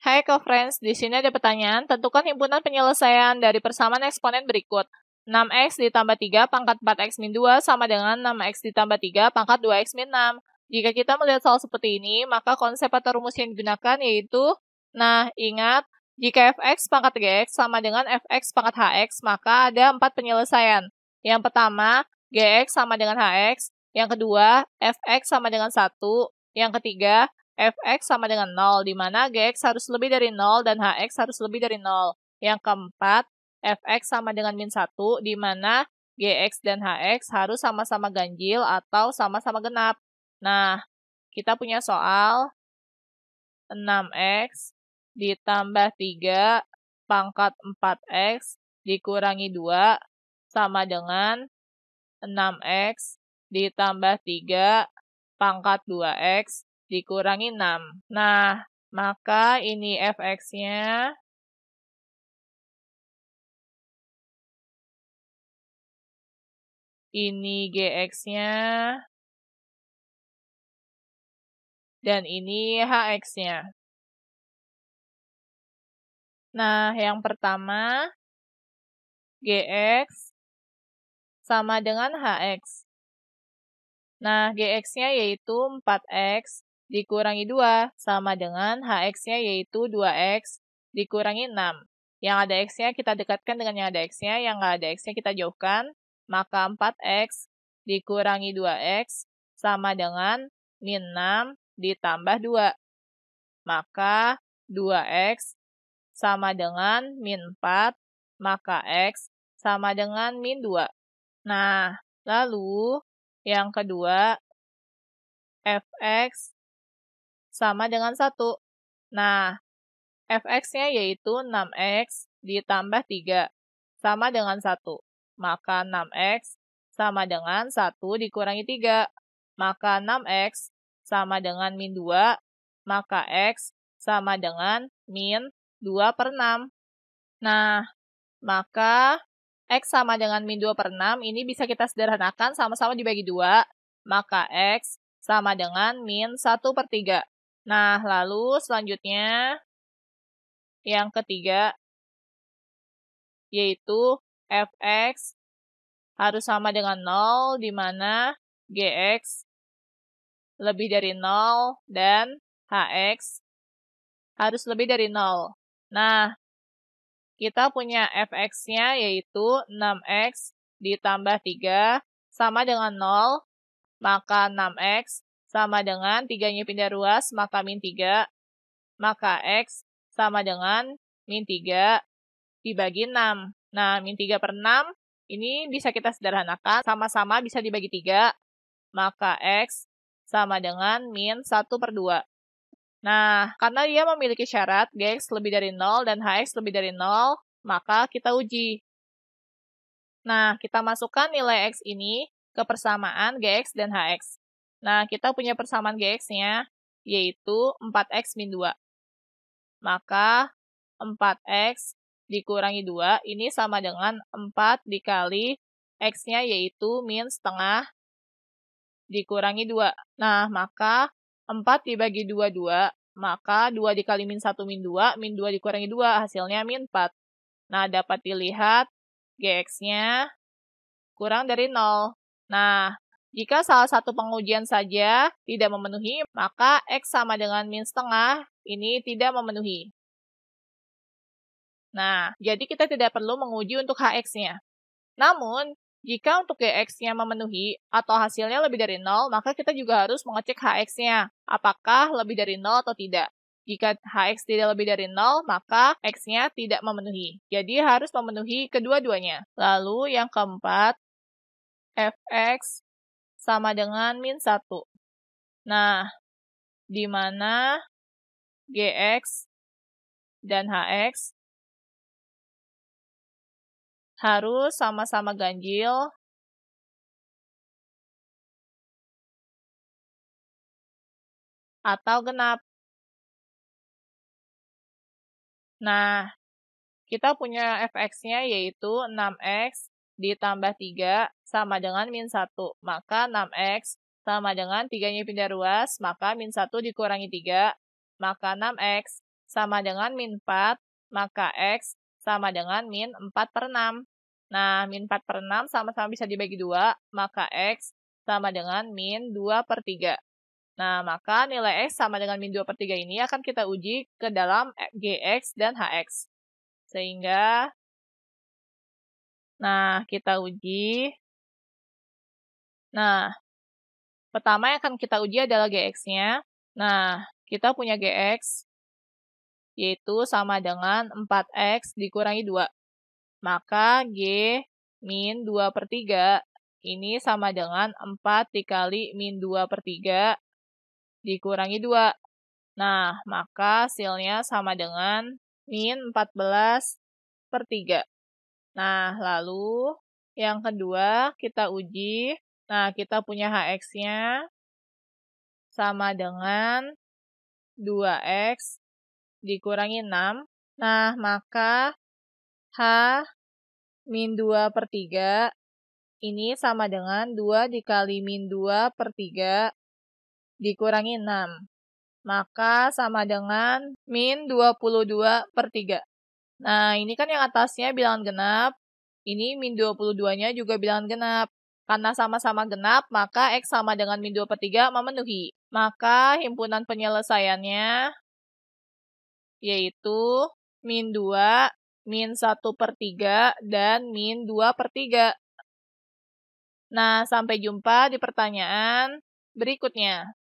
Hai co friends, di sini ada pertanyaan, tentukan himpunan penyelesaian dari persamaan eksponen berikut. 6x ditambah 3 pangkat 4x min 2 sama dengan 6x ditambah 3 pangkat 2x min 6. Jika kita melihat soal seperti ini, maka konsep atau rumus yang digunakan yaitu, nah ingat, jika fx pangkat gx sama dengan fx pangkat hx, maka ada 4 penyelesaian. Yang pertama, gx sama dengan hx. Yang kedua, fx sama dengan 1. Yang ketiga, fx sama dengan 0, di mana gx harus lebih dari 0 dan hx harus lebih dari 0. Yang keempat, fx sama dengan min 1, di mana gx dan hx harus sama-sama ganjil atau sama-sama genap. Nah, kita punya soal 6x ditambah 3 pangkat 4x dikurangi 2 sama dengan 6x ditambah 3 pangkat 2x dikurangi 6. Nah, maka ini fx-nya ini gx-nya dan ini hx-nya. Nah, yang pertama gx sama dengan hx. Nah, gx-nya yaitu 4x dikurangi 2 sama dengan HX-nya yaitu 2X dikurangi 6. Yang ada X-nya kita dekatkan dengan yang ada X-nya, yang nggak ada X-nya kita jauhkan, maka 4X dikurangi 2X sama dengan min 6 ditambah 2. Maka 2X sama dengan min 4, maka X sama dengan min 2. Nah, lalu yang kedua, fx sama dengan 1. Nah, fx-nya yaitu 6x ditambah 3 sama dengan 1. Maka 6x sama dengan 1 dikurangi 3. Maka 6x sama dengan min 2. Maka x sama dengan min 2 per 6. Nah, maka X sama dengan min 2 per 6, ini bisa kita sederhanakan sama-sama dibagi 2, maka X sama dengan min 1 per 3. Nah, lalu selanjutnya yang ketiga yaitu fx harus sama dengan 0 di mana gx lebih dari 0 dan hx harus lebih dari 0. Nah, kita punya fx-nya yaitu 6x ditambah 3 sama dengan 0, maka 6x sama dengan 3-nya pindah ruas, maka min 3. Maka X sama dengan min 3 dibagi 6. Nah, min 3 per 6 ini bisa kita sederhanakan, sama-sama bisa dibagi 3, maka X sama dengan min 1 per 2. Nah, karena dia memiliki syarat GX lebih dari 0 dan HX lebih dari 0, maka kita uji. Nah, kita masukkan nilai X ini ke persamaan GX dan HX. Nah, kita punya persamaan GX-nya, yaitu 4X min 2. Maka 4X dikurangi 2 ini sama dengan 4 dikali X-nya yaitu min setengah dikurangi 2. Nah, maka 4 dibagi 2, 2. Maka 2 dikali min 1 min 2, min 2 dikurangi 2, hasilnya min 4. Nah, dapat dilihat GX-nya kurang dari 0. Nah, jika salah satu pengujian saja tidak memenuhi, maka X sama dengan min setengah ini tidak memenuhi. Nah, jadi kita tidak perlu menguji untuk HX-nya. Namun, jika untuk GX-nya memenuhi atau hasilnya lebih dari 0, maka kita juga harus mengecek HX-nya, apakah lebih dari 0 atau tidak. Jika HX tidak lebih dari 0, maka X-nya tidak memenuhi. Jadi harus memenuhi kedua-duanya. Lalu yang keempat, fx sama dengan min 1. Nah, di mana GX dan HX harus sama-sama ganjil atau genap. Nah, kita punya fx-nya yaitu 6x ditambah 3 sama dengan min 1. Maka 6x sama dengan 3-nya pindah ruas, maka min 1 dikurangi 3, maka 6x sama dengan min 4, maka x sama dengan min 4 per 6. Nah, min 4 per 6 sama-sama bisa dibagi 2, maka x sama dengan min 2 per 3. Nah, maka nilai x sama dengan min 2 per 3 ini akan kita uji ke dalam gx dan hx. Sehingga Nah, kita uji. Nah, pertama yang akan kita uji adalah GX-nya. Nah, kita punya GX, yaitu sama dengan 4X dikurangi 2. Maka G min 2 per 3 ini sama dengan 4 dikali min 2 per 3 dikurangi 2. Nah, maka hasilnya sama dengan min 14 per 3. Nah, lalu yang kedua kita uji. Nah, kita punya HX-nya sama dengan 2X dikurangi 6. Nah, maka H min 2 per 3 ini sama dengan 2 dikali min 2 per 3 dikurangi 6. Maka sama dengan min 22 per 3. Nah, ini kan yang atasnya bilangan genap, ini min 22-nya juga bilangan genap. Karena sama-sama genap, maka X sama dengan min 2 per 3 memenuhi. Maka himpunan penyelesaiannya yaitu min 2, min 1 per 3, dan min 2 per 3. Nah, sampai jumpa di pertanyaan berikutnya.